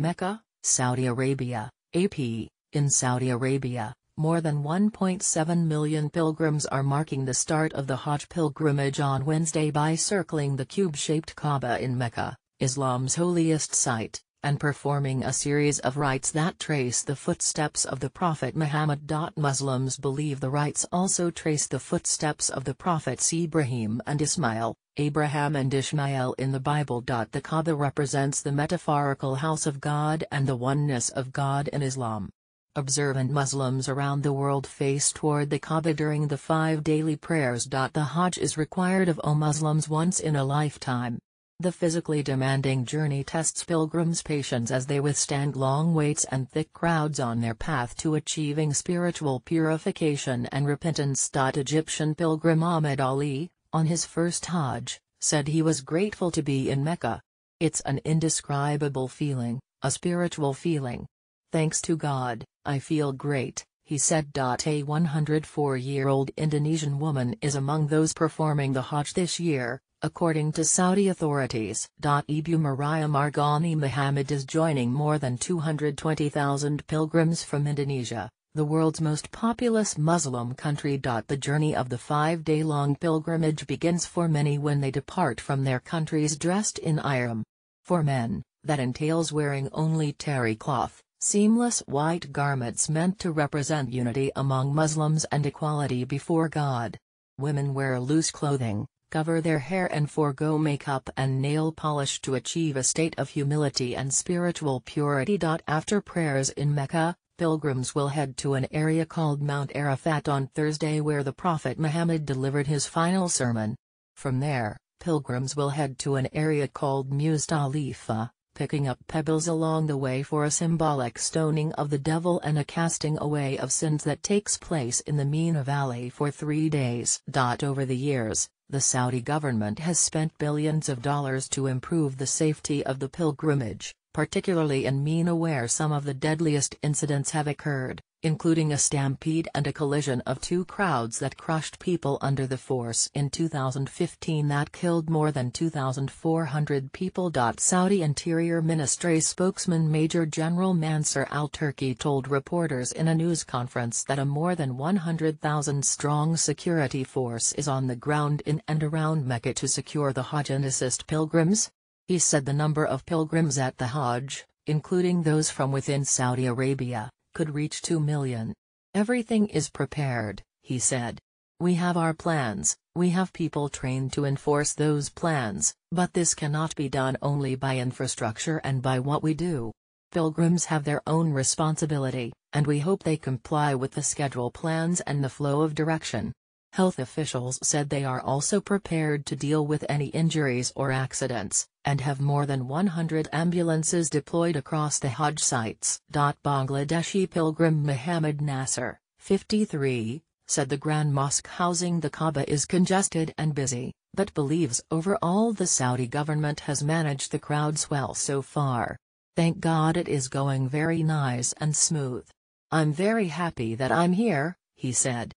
Mecca, Saudi Arabia, AP. In Saudi Arabia, more than 1.7 million pilgrims are marking the start of the Hajj pilgrimage on Wednesday by circling the cube-shaped Kaaba in Mecca, Islam's holiest site and performing a series of rites that trace the footsteps of the Prophet Muhammad. Muslims believe the rites also trace the footsteps of the prophets Ibrahim and Ismail, Abraham and Ishmael in the Bible. The Kaaba represents the metaphorical house of God and the oneness of God in Islam. Observant Muslims around the world face toward the Kaaba during the five daily prayers. The Hajj is required of all Muslims once in a lifetime, the physically demanding journey tests pilgrims' patience as they withstand long waits and thick crowds on their path to achieving spiritual purification and repentance. Egyptian pilgrim Ahmed Ali, on his first Hajj, said he was grateful to be in Mecca. It's an indescribable feeling, a spiritual feeling. Thanks to God, I feel great, he said. A 104-year-old Indonesian woman is among those performing the Hajj this year, According to Saudi authorities, Ibu Maria Margani Muhammad is joining more than 220,000 pilgrims from Indonesia, the world's most populous Muslim country. The journey of the five-day-long pilgrimage begins for many when they depart from their countries dressed in ihram. For men, that entails wearing only terry cloth, seamless white garments meant to represent unity among Muslims and equality before God. Women wear loose clothing, cover their hair and forego makeup and nail polish to achieve a state of humility and spiritual purity. After prayers in Mecca, pilgrims will head to an area called Mount Arafat on Thursday where the Prophet Muhammad delivered his final sermon. From there, pilgrims will head to an area called Muzdalifa, picking up pebbles along the way for a symbolic stoning of the devil and a casting away of sins that takes place in the Mina Valley for three days. Over the years, the Saudi government has spent billions of dollars to improve the safety of the pilgrimage, particularly in Mina where some of the deadliest incidents have occurred including a stampede and a collision of two crowds that crushed people under the force in 2015 that killed more than 2,400 people. Saudi Interior Ministry spokesman Major General Mansur al-Turki told reporters in a news conference that a more than 100,000-strong security force is on the ground in and around Mecca to secure the Hajj and assist pilgrims. He said the number of pilgrims at the Hajj, including those from within Saudi Arabia, could reach 2 million. Everything is prepared, he said. We have our plans, we have people trained to enforce those plans, but this cannot be done only by infrastructure and by what we do. Pilgrims have their own responsibility, and we hope they comply with the schedule plans and the flow of direction. Health officials said they are also prepared to deal with any injuries or accidents, and have more than 100 ambulances deployed across the Hajj sites. Bangladeshi pilgrim Muhammad Nasser, 53, said the Grand Mosque housing the Kaaba is congested and busy, but believes overall the Saudi government has managed the crowds well so far. Thank God it is going very nice and smooth. I'm very happy that I'm here, he said.